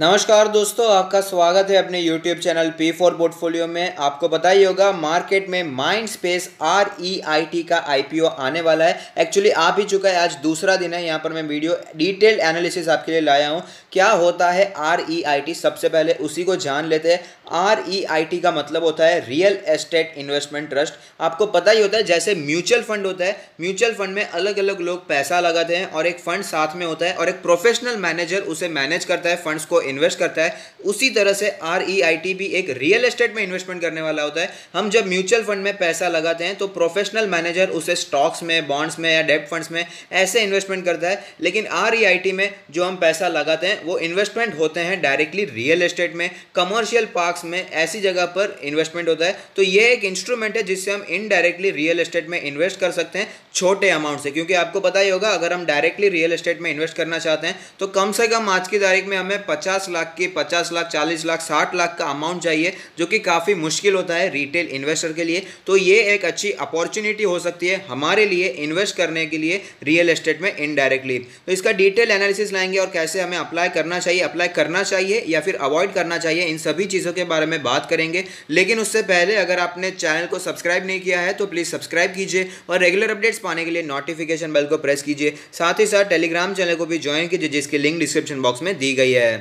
नमस्कार दोस्तों आपका स्वागत है अपने YouTube channel P four portfolio में आपको पता ही होगा मार्केट में mind space R E I T का आईपीओ आने वाला है एक्चुअली आ भी चुका है आज दूसरा दिन है यहाँ पर मैं वीडियो डिटेल एनालिसिस आपके लिए लाया हूँ क्या होता है आर ई आई टी सबसे पहले उसी को जान लेते हैं आर ई आई टी का मतलब होता है रियल एस्टेट इन्वेस्टमेंट ट्रस्ट आपको पता ही होता है जैसे म्यूचुअल फंड होता है म्यूचुअल फंड में अलग अलग लोग पैसा लगाते हैं और एक फंड साथ में होता है और एक प्रोफेशनल मैनेजर उसे मैनेज करता है फंड्स को इन्वेस्ट करता है उसी तरह से आर ई आई टी भी एक रियल एस्टेट में इन्वेस्टमेंट करने वाला होता है हम जब म्यूचुअल फंड में पैसा लगाते हैं तो प्रोफेशनल मैनेजर उसे स्टॉक्स में बॉन्ड्स में या डेप फंड्स में ऐसे इन्वेस्टमेंट करता है लेकिन आर ई आई टी में जो हम पैसा लगाते हैं वो इन्वेस्टमेंट होते हैं डायरेक्टली रियल एस्टेट में कमर्शियल पार्क्स में ऐसी जगह पर इन्वेस्टमेंट होता है तो ये एक इंस्ट्रूमेंट है जिससे हम इनडायरेक्टली रियल एस्टेट में इन्वेस्ट कर सकते हैं छोटे अमाउंट से क्योंकि आपको पता ही होगा अगर हम डायरेक्टली रियल एस्टेट में इन्वेस्ट करना चाहते हैं तो कम से कम आज की तारीख में हमें पचास पचास लाख के पचास लाख चालीस लाख साठ लाख का अमाउंट चाहिए जो कि काफ़ी मुश्किल होता है रिटेल इन्वेस्टर के लिए तो ये एक अच्छी अपॉर्चुनिटी हो सकती है हमारे लिए इन्वेस्ट करने के लिए रियल एस्टेट में इनडायरेक्टली तो इसका डिटेल एनालिसिस लाएंगे और कैसे हमें अप्लाई करना चाहिए अप्लाई करना चाहिए या फिर अवॉइड करना चाहिए इन सभी चीज़ों के बारे में बात करेंगे लेकिन उससे पहले अगर आपने चैनल को सब्सक्राइब नहीं किया है तो प्लीज़ सब्सक्राइब कीजिए और रेगुलर अपडेट्स पाने के लिए नोटिफिकेशन बेल को प्रेस कीजिए साथ ही साथ टेलीग्राम चैनल को भी ज्वाइन कीजिए जिसकी लिंक डिस्क्रिप्शन बॉक्स में दी गई है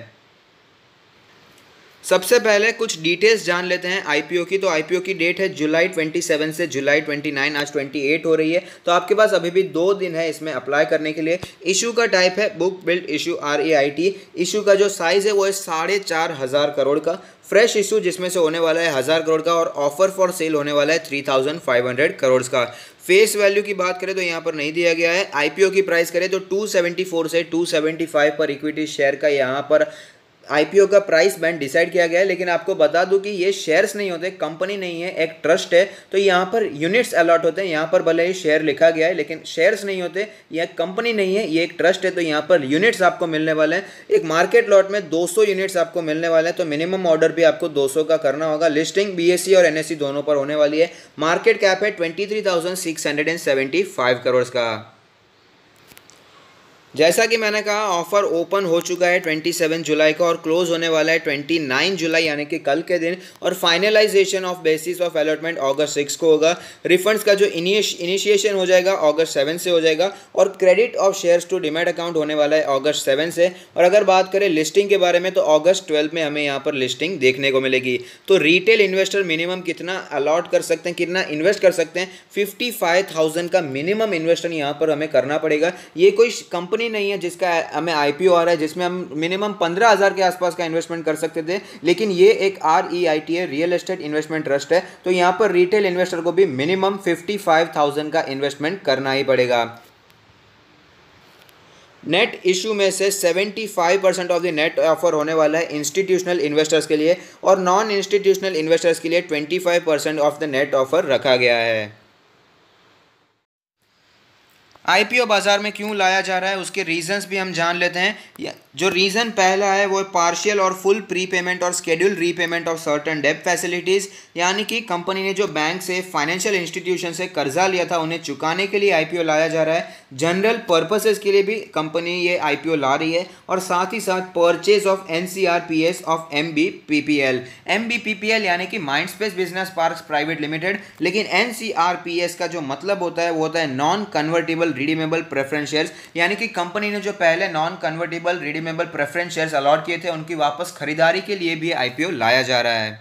सबसे पहले कुछ डिटेल्स जान लेते हैं आईपीओ की तो आईपीओ की डेट है जुलाई 27 से जुलाई 29 आज 28 हो रही है तो आपके पास अभी भी दो दिन है इसमें अप्लाई करने के लिए इशू का टाइप है book build issue R E I T issue का जो साइज़ है वो है साढ़े चार हज़ार करोड़ का फ्रेश इशू जिसमें से होने वाला है हज़ार करोड़ का और ऑफर फॉर सेल होने वाला है three thousand five hundred crore का फेस वैल्यू की बात करें तो यहाँ पर नहीं दिया गया है आईपीओ की प्राइस करें तो 274 से 275 पर इक्विटी शेयर का यहाँ पर आईपीओ का प्राइस बैंड डिसाइड किया गया है लेकिन आपको बता दूं कि ये शेयर्स नहीं होते कंपनी नहीं है एक ट्रस्ट है तो यहाँ पर यूनिट्स अलॉट होते हैं यहाँ पर भले ही शेयर लिखा गया है लेकिन शेयर्स नहीं होते यह कंपनी नहीं है ये एक ट्रस्ट है तो यहाँ पर यूनिट्स आपको मिलने वाले हैं एक मार्केट लॉट में दो यूनिट्स आपको मिलने वाले हैं तो मिनिमम ऑर्डर भी आपको दो का करना होगा लिस्टिंग बी e और एन e दोनों पर होने वाली है मार्केट कैप है ट्वेंटी करोड़ का जैसा कि मैंने कहा ऑफ़र ओपन हो चुका है 27 जुलाई का और क्लोज होने वाला है 29 जुलाई यानी कि कल के दिन और finalisation of basis of allotment अगस्त सिक्स को होगा रिफंड्स का जो इनिशिएशन हो जाएगा अगस्त सेवन से हो जाएगा और credit of shares to demat account होने वाला है अगस्त सेवन से और अगर बात करें लिस्टिंग के बारे में तो ऑगस्ट ट्वेल्व में हमें यहाँ पर लिस्टिंग देखने को मिलेगी तो रिटेल इन्वेस्टर मिनिमम कितना अलॉट कर सकते हैं कितना इन्वेस्ट कर सकते हैं फिफ्टी का मिनिमम इन्वेस्टमेंट यहाँ पर हमें करना पड़ेगा ये कोई कंपनी कंपनी नहीं है जिसका हमें आई आ रहा है जिसमें हम मिनिमम पंद्रह हज़ार के आसपास का इन्वेस्टमेंट कर सकते थे लेकिन ये एक आर ई आई टी है रियल एस्टेट इन्वेस्टमेंट ट्रस्ट है तो यहाँ पर रिटेल इन्वेस्टर को भी मिनिमम फिफ्टी फाइव थाउजेंड का इन्वेस्टमेंट करना ही पड़ेगा नेट इशू में से 75 percent of the net offer होने वाला है इंस्टीट्यूशनल इन्वेस्टर्स के लिए और नॉन इंस्टीट्यूशनल इन्वेस्टर्स के लिए 25 percent of the net offer रखा गया है आईपीओ बाज़ार में क्यों लाया जा रहा है उसके रीजंस भी हम जान लेते हैं जो रीज़न पहला है वो पार्शियल और फुल प्री पेमेंट और schedule repayment of certain debt facilities यानी कि कंपनी ने जो बैंक से फाइनेंशियल इंस्टीट्यूशन से कर्जा लिया था उन्हें चुकाने के लिए आईपीओ लाया जा रहा है जनरल पर्पसेस के लिए भी कंपनी ये आई ला रही है और साथ ही साथ purchase of N of M B P यानी कि mind space business park private limited लेकिन एन का जो मतलब होता है वो होता है non convertible redeemable preference shares यानी कि कंपनी ने जो पहले non convertible redeemable preference shares allot किए थे उनकी वापस खरीदारी के लिए भी आईपीओ लाया जा रहा है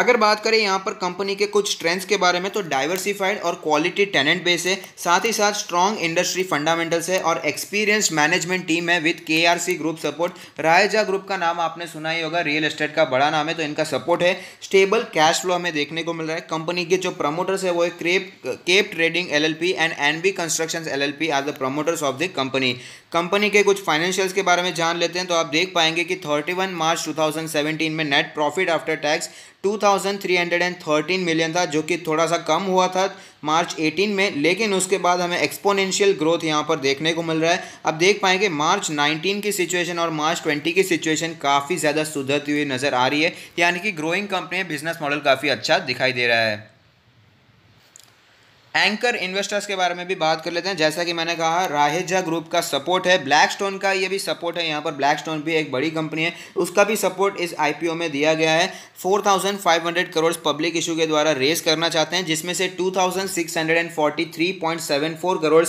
अगर बात करें यहाँ पर कंपनी के कुछ स्ट्रेंथ्स के बारे में तो डाइवर्सिफाइड और क्वालिटी टेनेंट बेस है साथ ही साथ स्ट्रॉन्ग इंडस्ट्री फंडामेंटल्स है और एक्सपीरियंस मैनेजमेंट टीम है with K group support Raheja group का नाम आपने सुना ही होगा रियल एस्टेट का बड़ा नाम है तो इनका सपोर्ट है स्टेबल कैश फ्लो हमें देखने को मिल रहा है कंपनी के जो प्रमोटर्स है वो है crepe Cape trading L and N B construction L P are the promoters of the company company के कुछ फाइनेंशियल्स के बारे में जान लेते हैं तो आप देख पाएंगे कि 31 मार्च 2017 में net profit after tax 2313 million था जो कि थोड़ा सा कम हुआ था मार्च 18 में लेकिन उसके बाद हमें एक्सपोनेंशियल ग्रोथ यहाँ पर देखने को मिल रहा है अब देख पाएंगे मार्च 19 की सिचुएशन और मार्च 20 की सिचुएशन काफ़ी ज़्यादा सुधरती हुई नज़र आ रही है यानी कि ग्रोइंग कंपनी बिजनेस मॉडल काफ़ी अच्छा दिखाई दे रहा है एंकर इन्वेस्टर्स के बारे में भी बात कर लेते हैं जैसा कि मैंने कहा राहेजा ग्रुप का सपोर्ट है ब्लैकस्टोन का ये भी सपोर्ट है यहाँ पर ब्लैकस्टोन भी एक बड़ी कंपनी है उसका भी सपोर्ट इस आईपीओ में दिया गया है 4,500 करोड़ पब्लिक इशू के द्वारा रेस करना चाहते हैं जिसमें से टू करोड़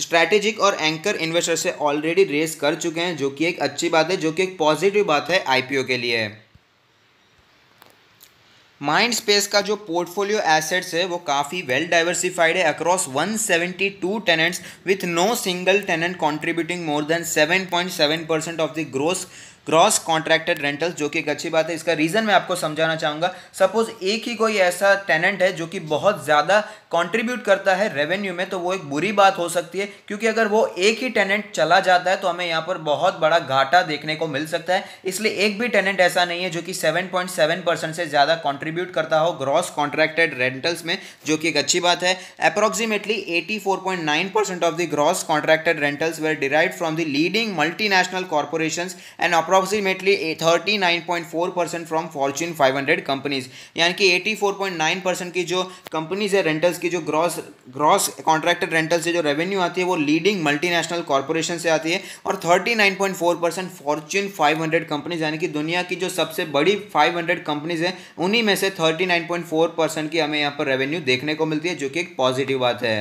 स्ट्रैटेजिक और एंकर इन्वेस्टर्स से ऑलरेडी रेस कर चुके हैं जो कि एक अच्छी बात है जो कि एक पॉजिटिव बात है आई के लिए माइंड स्पेस का जो पोर्टफोलियो एसेट्स है वो काफ़ी वेल डाइवर्सिफाइड है across 172 tenants with no single tenant contributing more than 7.7 percent of the growth gross contracted rentals जो कि एक अच्छी बात है इसका रीज़न मैं आपको समझाना चाहूंगा सपोज एक ही कोई ऐसा टेनेंट है जो कि बहुत ज़्यादा कॉन्ट्रीब्यूट करता है रेवेन्यू में तो वो एक बुरी बात हो सकती है क्योंकि अगर वो एक ही टेनेंट चला जाता है तो हमें यहाँ पर बहुत बड़ा घाटा देखने को मिल सकता है इसलिए एक भी टेनेंट ऐसा नहीं है जो कि 7.7 परसेंट से ज़्यादा कॉन्ट्रीब्यूट करता हो ग्रॉस कॉन्ट्रैक्टेड रेंटल्स में जो कि एक अच्छी बात है point nine percent of the gross contracted rentals were derive from the leading national corporation and approximately 39.4 percent from five 500 companies यानी कि 84.9 परसेंट की जो कंपनीज है रेंटल्स की जो ग्रॉस ग्रॉस कॉन्ट्रैक्टेड रेंटल से जो रेवेन्यू आती है वो लीडिंग मल्टी नेशनल कॉरपोरेशन से आती है और thirty nine point four percent fortune hundred companies यानी कि दुनिया की जो सबसे बड़ी फाइव हंड्रेड कंपनीज है उन्हीं में से thirty nine point four percent की हमें यहाँ पर रेवेन्यू देखने को मिलती है जो कि एक पॉजिटिव बात है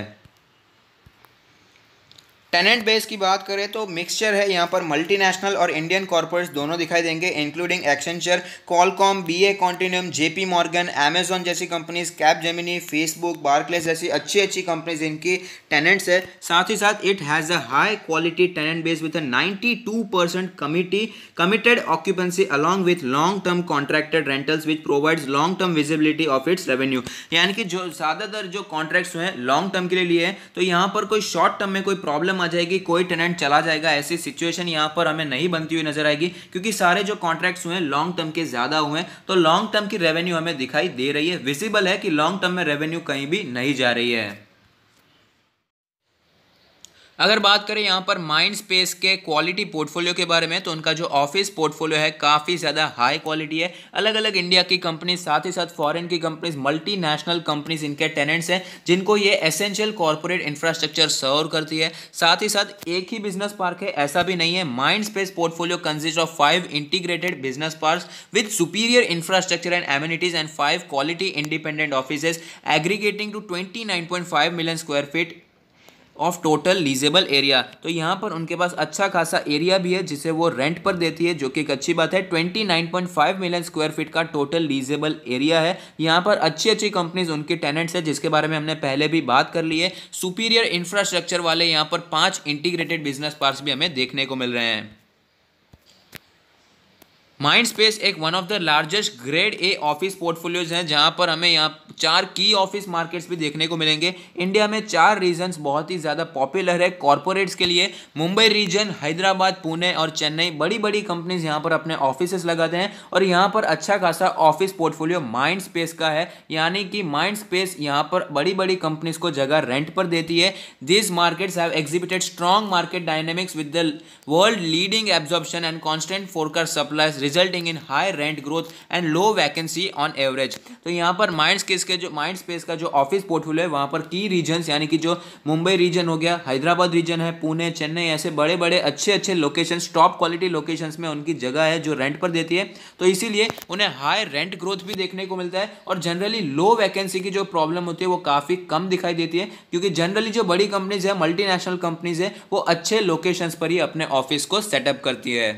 टेनेंट बेस की बात करें तो मिक्सचर है यहाँ पर मल्टीनेशनल और इंडियन कॉर्पोरेट्स दोनों दिखाई देंगे including Accenture Qualcomm B A continuum JP Morgan Amazon जैसी companies Capgemini Facebook Barclays जैसी अच्छी अच्छी कंपनीज इनकी टेनेंट्स है साथ ही साथ it has a high quality tenant base with ninety two percent committee committed occupancy along with long term contracted rentals which provides long term visibility of its revenue यानी कि जो ज़्यादातर जो कॉन्ट्रैक्ट्स हैं लॉन्ग टर्म के लिए लिए तो यहाँ पर कोई शॉर्ट टर्म में कोई प्रॉब्लम आ जाएगी कोई टेनेंट चला जाएगा ऐसी सिचुएशन यहाँ पर हमें नहीं बनती हुई नजर आएगी क्योंकि सारे जो कॉन्ट्रैक्ट्स हुए लॉन्ग टर्म के ज़्यादा हुए तो लॉन्ग टर्म की रेवेन्यू हमें दिखाई दे रही है विजिबल है कि लॉन्ग टर्म में रेवेन्यू कहीं भी नहीं जा रही है अगर बात करें यहाँ पर माइंड स्पेस के क्वालिटी पोर्टफोलियो के बारे में तो उनका जो ऑफिस पोर्टफोलियो है काफ़ी ज़्यादा हाई क्वालिटी है अलग अलग इंडिया की कंपनीज साथ ही साथ फॉरेन की कंपनीज मल्टीनेशनल कंपनीज इनके टेनेंट्स हैं जिनको ये एसेंशियल कॉरपोरेट इंफ्रास्ट्रक्चर सर्व करती है साथ ही साथ एक ही बिजनेस पार्क है ऐसा भी नहीं है mind space portfolio consist of five integrated business park with superior infrastructure and amenities and five quality independent offices aggregating to twenty million square feet of total leasable area तो यहाँ पर उनके पास अच्छा खासा एरिया भी है जिसे वो रेंट पर देती है जो कि एक अच्छी बात है 29.5 मिलियन स्क्वायर फीट का टोटल लीजेबल एरिया है यहाँ पर अच्छी अच्छी कंपनीज उनके टेनेंट्स है जिसके बारे में हमने पहले भी बात कर ली है सुपीरियर इंफ्रास्ट्रक्चर वाले यहाँ पर पाँच इंटीग्रेटेड बिजनेस पार्क भी हमें देखने को मिल रहे हैं माइंड स्पेस एक one of the largest grade A office portfolios हैं जहां पर हमें यहाँ चार की ऑफिस मार्केट्स भी देखने को मिलेंगे इंडिया में चार रीजन्स बहुत ही ज़्यादा पॉपुलर है कॉरपोरेट्स के लिए मुंबई रीजन हैदराबाद पुणे और चेन्नई बड़ी बड़ी कंपनीज यहाँ पर अपने ऑफिस लगाते हैं और यहाँ पर अच्छा खासा ऑफिस पोर्टफोलियो माइंड स्पेस का है यानी कि माइंड स्पेस यहाँ पर बड़ी बड़ी कंपनीज को जगह रेंट पर देती है this markets have exhibited strong market dynamics with the world leading absorption and constant फोरकर supplies resulting in high rent growth and low vacancy on average तो यहाँ पर माइंड स्पेस के जो माइंड स्पेस का जो ऑफिस पोर्टफोलियो है वहाँ पर की रीजन्स यानी कि जो मुंबई रीजन हो गया हैदराबाद रीजन है पुणे चेन्नई ऐसे बड़े बड़े अच्छे अच्छे लोकेशन टॉप क्वालिटी लोकेशन में उनकी जगह है जो रेंट पर देती है तो इसीलिए उन्हें हाई रेंट ग्रोथ भी देखने को मिलता है और जनरली लो वैकेंसी की जो प्रॉब्लम होती है वो काफ़ी कम दिखाई देती है क्योंकि जनरली जो बड़ी कंपनीज है मल्टीनेशनल कंपनीज है वो अच्छे लोकेशन पर ही अपने ऑफिस को सेटअप करती है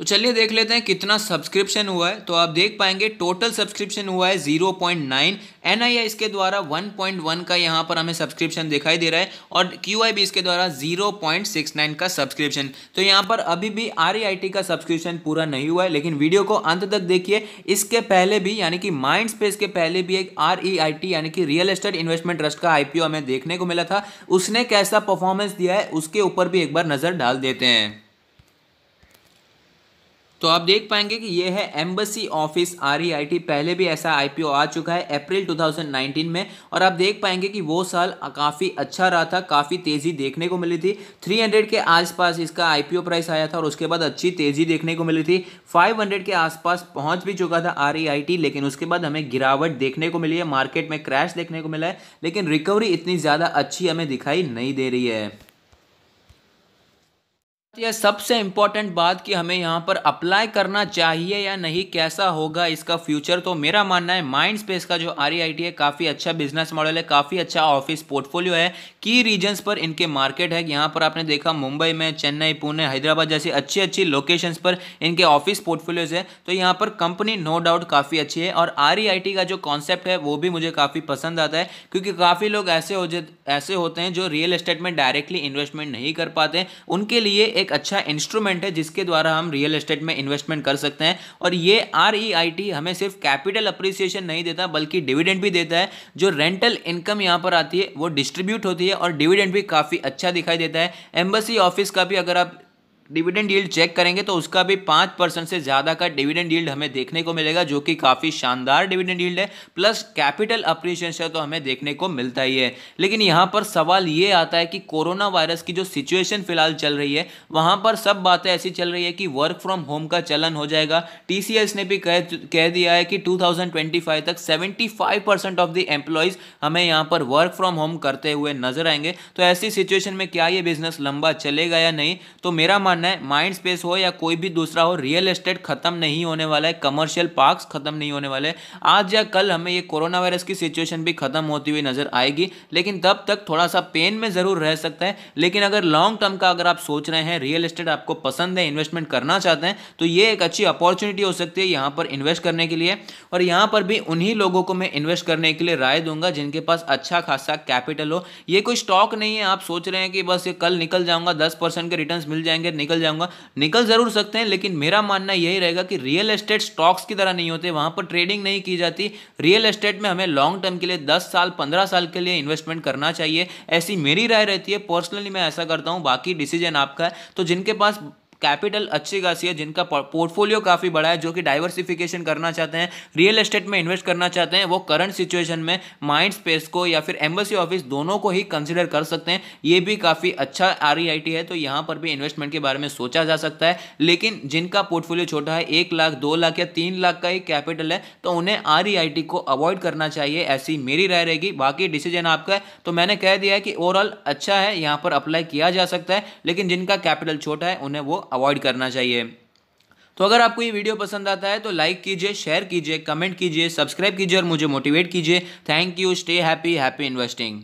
तो चलिए देख लेते हैं कितना सब्सक्रिप्शन हुआ है तो आप देख पाएंगे टोटल सब्सक्रिप्शन हुआ है 0.9 पॉइंट इसके द्वारा 1.1 का यहाँ पर हमें सब्सक्रिप्शन दिखाई दे रहा है और क्यू भी इसके द्वारा 0.69 का सब्सक्रिप्शन तो यहाँ पर अभी भी आर e का सब्सक्रिप्शन पूरा नहीं हुआ है लेकिन वीडियो को अंत तक देखिए इसके पहले भी यानी कि माइंड स्पेस के पहले भी एक आर e यानी कि रियल एस्टेट इन्वेस्टमेंट ट्रस्ट का आईपीओ हमें देखने को मिला था उसने कैसा परफॉर्मेंस दिया है उसके ऊपर भी एक बार नज़र डाल देते हैं तो आप देख पाएंगे कि ये है एम्बसी ऑफिस आर पहले भी ऐसा आईपीओ आ चुका है अप्रैल 2019 में और आप देख पाएंगे कि वो साल काफ़ी अच्छा रहा था काफ़ी तेज़ी देखने को मिली थी 300 के आसपास इसका आईपीओ प्राइस आया था और उसके बाद अच्छी तेज़ी देखने को मिली थी 500 के आसपास पहुंच भी चुका था आर e लेकिन उसके बाद हमें गिरावट देखने को मिली है मार्केट में क्रैश देखने को मिला है लेकिन रिकवरी इतनी ज़्यादा अच्छी हमें दिखाई नहीं दे रही है सकती है सबसे इम्पॉर्टेंट बात कि हमें यहाँ पर अप्लाई करना चाहिए या नहीं कैसा होगा इसका फ्यूचर तो मेरा मानना है माइंड स्पेस का जो आर e है काफ़ी अच्छा बिजनेस मॉडल है काफ़ी अच्छा ऑफिस पोर्टफोलियो है की रीजन्स पर इनके मार्केट है यहाँ पर आपने देखा मुंबई में चेन्नई पुणे हैदराबाद जैसी अच्छी अच्छी लोकेशंस पर इनके ऑफिस पोर्टफोलियोज है तो यहाँ पर कंपनी नो डाउट काफ़ी अच्छी है और आर e का जो कॉन्सेप्ट है वो भी मुझे काफ़ी पसंद आता है क्योंकि काफ़ी लोग ऐसे हो ऐसे होते हैं जो रियल एस्टेट में डायरेक्टली इन्वेस्टमेंट नहीं कर पाते उनके लिए एक एक अच्छा इंस्ट्रूमेंट है जिसके द्वारा हम रियल एस्टेट में इन्वेस्टमेंट कर सकते हैं और ये आर e हमें सिर्फ कैपिटल अप्रिसिएशन नहीं देता बल्कि डिविडेंड भी देता है जो रेंटल इनकम यहाँ पर आती है वो डिस्ट्रीब्यूट होती है और डिविडेंड भी काफ़ी अच्छा दिखाई देता है एम्बसी ऑफिस का भी अगर आप डिविडेंड यील्ड चेक करेंगे तो उसका भी पाँच परसेंट से ज़्यादा का डिविडेंड यील्ड हमें देखने को मिलेगा जो कि काफ़ी शानदार डिविडेंड यील्ड है प्लस कैपिटल अप्रिशिएशन तो हमें देखने को मिलता ही है लेकिन यहाँ पर सवाल ये आता है कि कोरोना वायरस की जो सिचुएशन फिलहाल चल रही है वहाँ पर सब बातें ऐसी चल रही है कि वर्क फ्रॉम होम का चलन हो जाएगा टी ने भी कह कह दिया है कि टू तक seventy percent of the employees हमें यहाँ पर वर्क फ्रॉम होम करते हुए नजर आएंगे तो ऐसी सिचुएशन में क्या ये बिजनेस लंबा चलेगा या नहीं तो मेरा मानना मानना है माइंड स्पेस हो या कोई भी दूसरा हो रियल एस्टेट खत्म नहीं होने वाला है कमर्शियल पार्क्स खत्म नहीं होने वाले आज या कल हमें ये कोरोना वायरस की सिचुएशन भी खत्म होती हुई नजर आएगी लेकिन तब तक थोड़ा सा पेन में जरूर रह सकता है लेकिन अगर लॉन्ग टर्म का अगर आप सोच रहे हैं रियल एस्टेट आपको पसंद है इन्वेस्टमेंट करना चाहते हैं तो ये एक अच्छी अपॉर्चुनिटी हो सकती है यहाँ पर इन्वेस्ट करने के लिए और यहाँ पर भी उन्हीं लोगों को मैं इन्वेस्ट करने के लिए राय दूंगा जिनके पास अच्छा खासा कैपिटल हो ये कोई स्टॉक नहीं है आप सोच रहे हैं कि बस ये कल निकल जाऊंगा दस परसेंट के रिटर्न मिल जाएंगे निकल निकल जाऊंगा निकल ज़रूर सकते हैं लेकिन मेरा मानना यही रहेगा कि रियल एस्टेट स्टॉक्स की तरह नहीं होते वहां पर ट्रेडिंग नहीं की जाती रियल एस्टेट में हमें लॉन्ग टर्म के लिए दस साल पंद्रह साल के लिए इन्वेस्टमेंट करना चाहिए ऐसी मेरी राय रहती है पर्सनली मैं ऐसा करता हूँ बाकी डिसीजन आपका है तो जिनके पास कैपिटल अच्छी खासी है जिनका पोर्टफोलियो काफ़ी बड़ा है जो कि डाइवर्सिफिकेशन करना चाहते हैं रियल एस्टेट में इन्वेस्ट करना चाहते हैं वो करंट सिचुएशन में माइंड स्पेस को या फिर एम्बेसी ऑफिस दोनों को ही कंसिडर कर सकते हैं ये भी काफ़ी अच्छा आर e है तो यहाँ पर भी इन्वेस्टमेंट के बारे में सोचा जा सकता है लेकिन जिनका पोर्टफोलियो छोटा है एक लाख दो लाख या तीन लाख का ही कैपिटल है तो उन्हें आर e को अवॉइड करना चाहिए ऐसी मेरी राय रहेगी बाकी डिसीजन आपका है तो मैंने कह दिया है कि ओवरऑल अच्छा है यहाँ पर अप्लाई किया जा सकता है लेकिन जिनका कैपिटल छोटा है उन्हें वो अवॉइड करना चाहिए तो अगर आपको ये वीडियो पसंद आता है तो लाइक कीजिए शेयर कीजिए कमेंट कीजिए सब्सक्राइब कीजिए और मुझे मोटिवेट कीजिए thank you stay happy happy investing